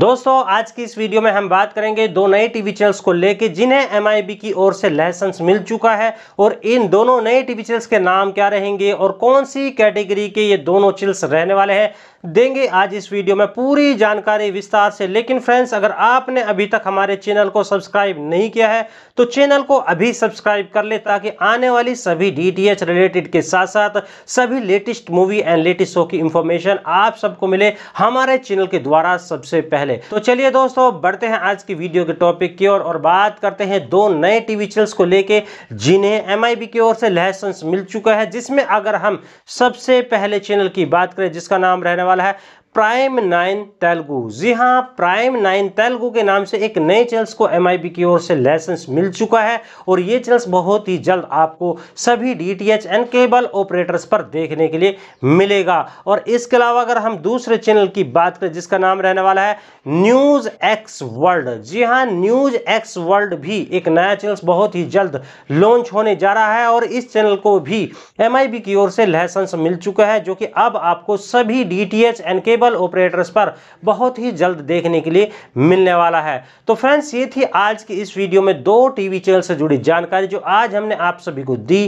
दोस्तों आज की इस वीडियो में हम बात करेंगे दो नए टीवी चैनल्स को लेके जिन्हें एम की ओर से लाइसेंस मिल चुका है और इन दोनों नए टीवी चैनल्स के नाम क्या रहेंगे और कौन सी कैटेगरी के ये दोनों चैनल्स रहने वाले हैं देंगे आज इस वीडियो में पूरी जानकारी विस्तार से लेकिन फ्रेंड्स अगर आपने अभी तक हमारे चैनल को सब्सक्राइब नहीं किया है तो चैनल को अभी सब्सक्राइब कर ले ताकि आने वाली सभी डी रिलेटेड के साथ साथ सभी latest movie and latest show की इंफॉर्मेशन आप सबको मिले हमारे चैनल के द्वारा सबसे पहले पहले तो चलिए दोस्तों बढ़ते हैं आज की वीडियो के टॉपिक की ओर और, बात करते हैं दो नए टीवी चैनल्स को लेके जिन्हें एम की ओर से लाइसेंस मिल चुका है जिसमें अगर हम सबसे पहले चैनल की बात करें जिसका नाम रहने वाला है प्राइम नाइन तेलुगु जी हाँ प्राइम नाइन तेलुगु के नाम से एक नए चैनल्स को एम की ओर से लाइसेंस मिल चुका है और ये चैनल्स बहुत ही जल्द आपको सभी D T H and cable operators पर देखने के लिए मिलेगा और इसके अलावा अगर हम दूसरे चैनल की बात करें जिसका नाम रहने वाला है न्यूज़ एक्स वर्ल्ड जी हाँ न्यूज़ एक्स वर्ल्ड भी एक नया चैनल्स बहुत ही जल्द लॉन्च होने जा रहा है और इस चैनल को भी एम की ओर से लाइसेंस मिल चुका है जो कि अब आपको सभी D T H and cable cable operators पर बहुत ही जल्द देखने के लिए मिलने वाला है तो फ्रेंड्स ये थी आज की इस वीडियो में दो टीवी चैनल से जुड़ी जानकारी जो आज हमने आप सभी को दी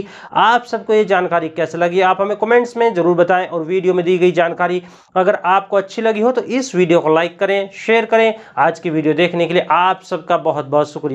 आप सबको ये जानकारी कैसे लगी आप हमें कमेंट्स में ज़रूर बताएं और वीडियो में दी गई जानकारी अगर आपको अच्छी लगी हो तो इस वीडियो को लाइक करें शेयर करें आज की वीडियो देखने के लिए आप सबका बहुत बहुत शुक्रिया